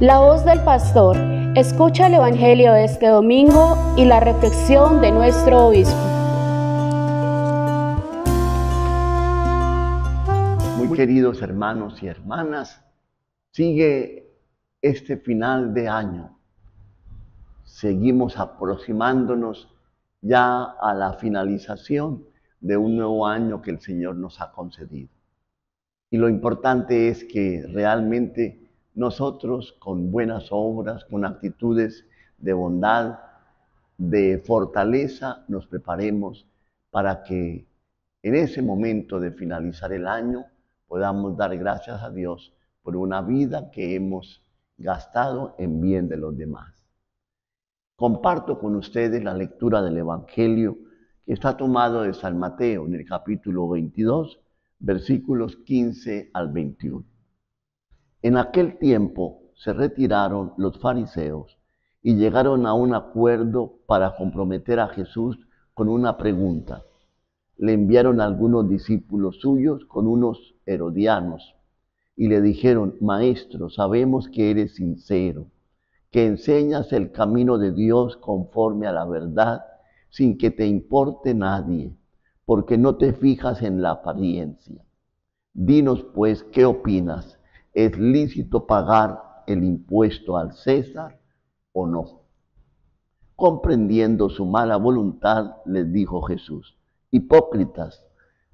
La voz del pastor. Escucha el Evangelio de este domingo y la reflexión de nuestro obispo. Muy queridos hermanos y hermanas, sigue este final de año. Seguimos aproximándonos ya a la finalización de un nuevo año que el Señor nos ha concedido. Y lo importante es que realmente nosotros con buenas obras, con actitudes de bondad, de fortaleza, nos preparemos para que en ese momento de finalizar el año podamos dar gracias a Dios por una vida que hemos gastado en bien de los demás. Comparto con ustedes la lectura del Evangelio que está tomado de San Mateo en el capítulo 22, versículos 15 al 21. En aquel tiempo se retiraron los fariseos y llegaron a un acuerdo para comprometer a Jesús con una pregunta. Le enviaron algunos discípulos suyos con unos herodianos y le dijeron, Maestro, sabemos que eres sincero, que enseñas el camino de Dios conforme a la verdad, sin que te importe nadie, porque no te fijas en la apariencia. Dinos pues, ¿qué opinas? ¿Es lícito pagar el impuesto al César o no? Comprendiendo su mala voluntad, les dijo Jesús, hipócritas,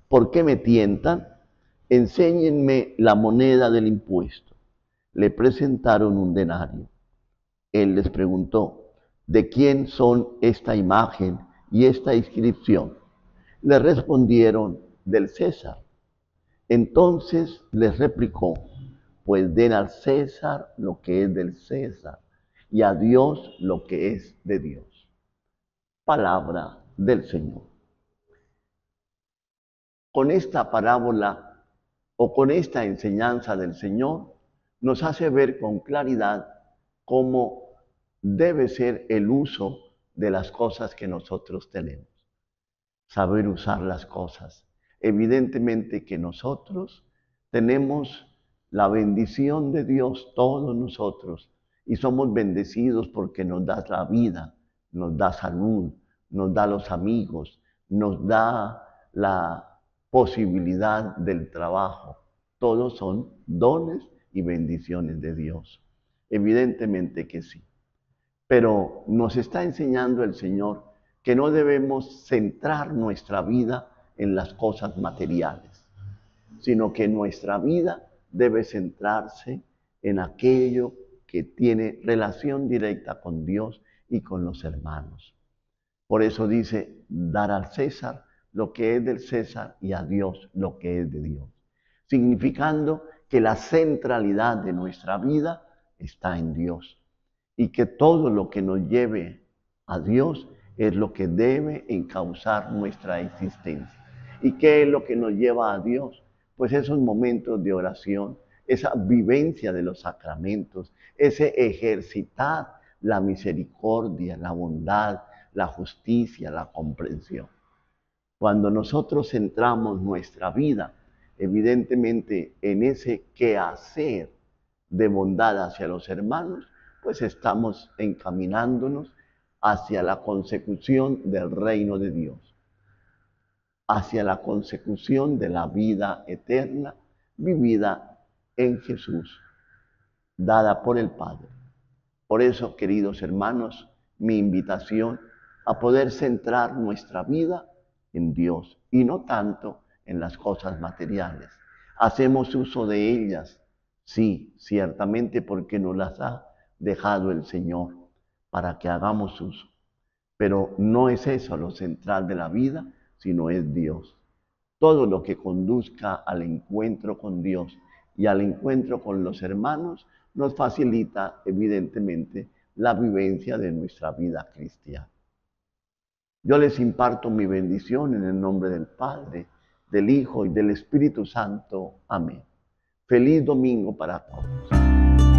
¿por qué me tientan? Enséñenme la moneda del impuesto. Le presentaron un denario. Él les preguntó, ¿de quién son esta imagen y esta inscripción? Le respondieron, del César. Entonces les replicó, pues den al César lo que es del César y a Dios lo que es de Dios. Palabra del Señor. Con esta parábola o con esta enseñanza del Señor nos hace ver con claridad cómo debe ser el uso de las cosas que nosotros tenemos. Saber usar las cosas. Evidentemente que nosotros tenemos la bendición de Dios todos nosotros y somos bendecidos porque nos da la vida, nos da salud, nos da los amigos, nos da la posibilidad del trabajo. Todos son dones y bendiciones de Dios. Evidentemente que sí. Pero nos está enseñando el Señor que no debemos centrar nuestra vida en las cosas materiales, sino que nuestra vida debe centrarse en aquello que tiene relación directa con Dios y con los hermanos. Por eso dice, dar al César lo que es del César y a Dios lo que es de Dios. Significando que la centralidad de nuestra vida está en Dios y que todo lo que nos lleve a Dios es lo que debe encauzar nuestra existencia. ¿Y qué es lo que nos lleva a Dios? pues esos momentos de oración, esa vivencia de los sacramentos, ese ejercitar la misericordia, la bondad, la justicia, la comprensión. Cuando nosotros centramos nuestra vida, evidentemente, en ese quehacer de bondad hacia los hermanos, pues estamos encaminándonos hacia la consecución del reino de Dios hacia la consecución de la vida eterna vivida en Jesús, dada por el Padre. Por eso, queridos hermanos, mi invitación a poder centrar nuestra vida en Dios y no tanto en las cosas materiales. Hacemos uso de ellas, sí, ciertamente porque nos las ha dejado el Señor para que hagamos uso. Pero no es eso lo central de la vida, sino es Dios. Todo lo que conduzca al encuentro con Dios y al encuentro con los hermanos nos facilita evidentemente la vivencia de nuestra vida cristiana. Yo les imparto mi bendición en el nombre del Padre, del Hijo y del Espíritu Santo. Amén. Feliz domingo para todos.